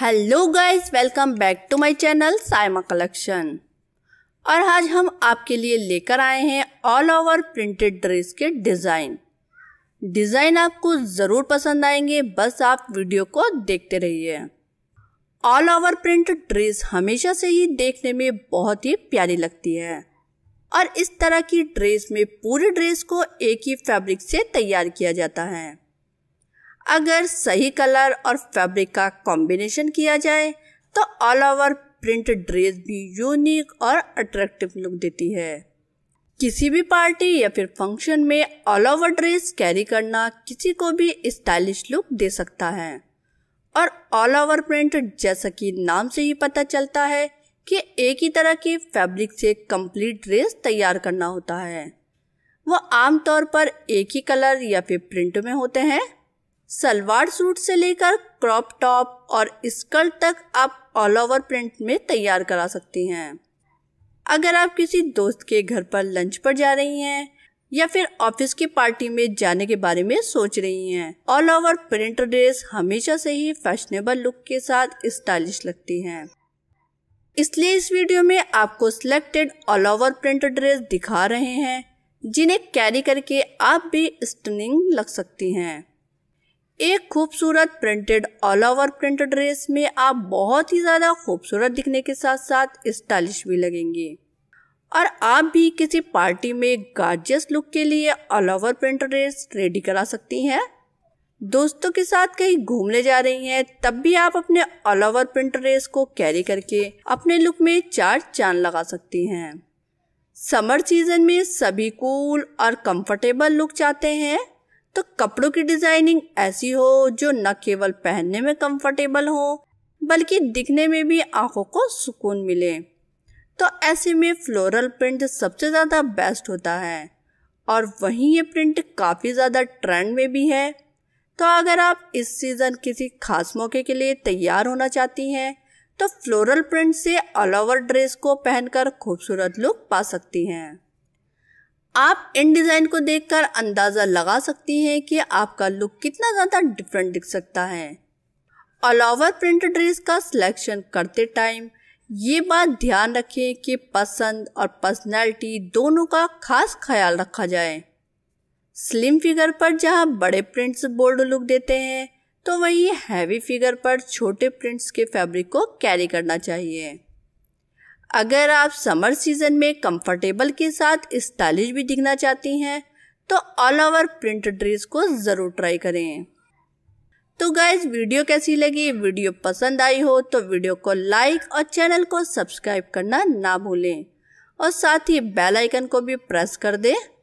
hello guys welcome back to my channel Saima collection और आज हम आपके लिए लेकर आए हैं ऑल ओवर प्रिंटेड ड्रेस के डिज़ाइन डिज़ाइन आपको ज़रूर पसंद आएंगे बस आप वीडियो को देखते रहिए ऑल ओवर प्रिंटेड ड्रेस हमेशा से ही देखने में बहुत ही प्यारी लगती है और इस तरह की ड्रेस में पूरी ड्रेस को एक ही फैब्रिक से तैयार किया जाता है अगर सही कलर और फैब्रिक का कॉम्बिनेशन किया जाए तो ऑल ओवर प्रिंट ड्रेस भी यूनिक और अट्रैक्टिव लुक देती है किसी भी पार्टी या फिर फंक्शन में ऑल ओवर ड्रेस कैरी करना किसी को भी स्टाइलिश लुक दे सकता है और ऑल ओवर प्रिंट जैसा कि नाम से ही पता चलता है कि एक ही तरह के फैब्रिक से कंप्लीट ड्रेस तैयार करना होता है वो आमतौर पर एक ही कलर या फिर प्रिंट में होते हैं सलवार सूट से लेकर क्रॉप टॉप और स्कर्ट तक आप ऑल ओवर प्रिंट में तैयार करा सकती हैं अगर आप किसी दोस्त के घर पर लंच पर जा रही हैं या फिर ऑफिस की पार्टी में जाने के बारे में सोच रही हैं ऑल ओवर प्रिंट ड्रेस हमेशा से ही फैशनेबल लुक के साथ स्टाइलिश लगती हैं इसलिए इस वीडियो में आपको selected all over print dress दिखा रहे हैं जिन्हें कैरी करके आप भी स्टनिंग लग सकती हैं एक खूबसूरत printed all over printed dress में आप बहुत ही ज़्यादा खूबसूरत दिखने के साथ साथ स्टाइलिश भी लगेंगे और आप भी किसी पार्टी में गार्जियस लुक के लिए all over printed dress ready करा सकती हैं दोस्तों के साथ कहीं घूमने जा रही हैं तब भी आप अपने ऑल ओवर प्रिंट ड्रेस को कैरी करके अपने लुक में चार चांद लगा सकती हैं समर सीजन में सभी कूल और कंफर्टेबल लुक चाहते हैं तो कपड़ों की डिजाइनिंग ऐसी हो जो न केवल पहनने में कंफर्टेबल हो बल्कि दिखने में भी आंखों को सुकून मिले तो ऐसे में फ्लोरल प्रिंट सबसे ज़्यादा बेस्ट होता है और वहीं ये प्रिंट काफ़ी ज़्यादा ट्रेंड में भी है तो अगर आप इस सीज़न किसी खास मौके के लिए तैयार होना चाहती हैं तो फ्लोरल प्रिंट से ऑल ओवर ड्रेस को पहनकर खूबसूरत लुक पा सकती हैं आप इन डिज़ाइन को देखकर अंदाज़ा लगा सकती हैं कि आपका लुक कितना ज़्यादा डिफरेंट दिख सकता है ऑल ओवर प्रिंट ड्रेस का सिलेक्शन करते टाइम ये बात ध्यान रखें कि पसंद और पर्सनैलिटी दोनों का खास ख्याल रखा जाए स्लिम फिगर पर जहाँ बड़े प्रिंट्स बोल्ड लुक देते हैं तो वहीं हैवी फिगर पर छोटे प्रिंट्स के फैब्रिक को कैरी करना चाहिए अगर आप समर सीजन में कंफर्टेबल के साथ स्टाइलिश भी दिखना चाहती हैं तो ऑल ओवर प्रिंट ड्रेस को ज़रूर ट्राई करें तो गाइज वीडियो कैसी लगी वीडियो पसंद आई हो तो वीडियो को लाइक और चैनल को सब्सक्राइब करना ना भूलें और साथ ही बेल आइकन को भी प्रेस कर दें